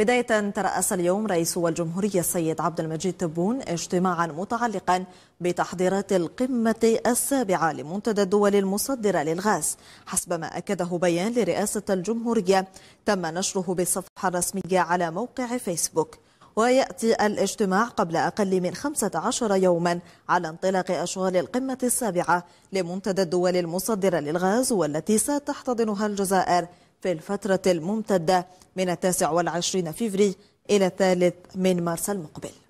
بداية ترأس اليوم رئيس الجمهورية السيد عبد المجيد تبون اجتماعا متعلقا بتحضيرات القمة السابعة لمنتدى الدول المصدرة للغاز حسب ما أكده بيان لرئاسة الجمهورية تم نشره بالصفحة الرسمية على موقع فيسبوك ويأتي الاجتماع قبل أقل من 15 يوما على انطلاق أشغال القمة السابعة لمنتدى الدول المصدرة للغاز والتي ستحتضنها الجزائر في الفترة الممتدة من التاسع والعشرين فيفري إلى الثالث من مارس المقبل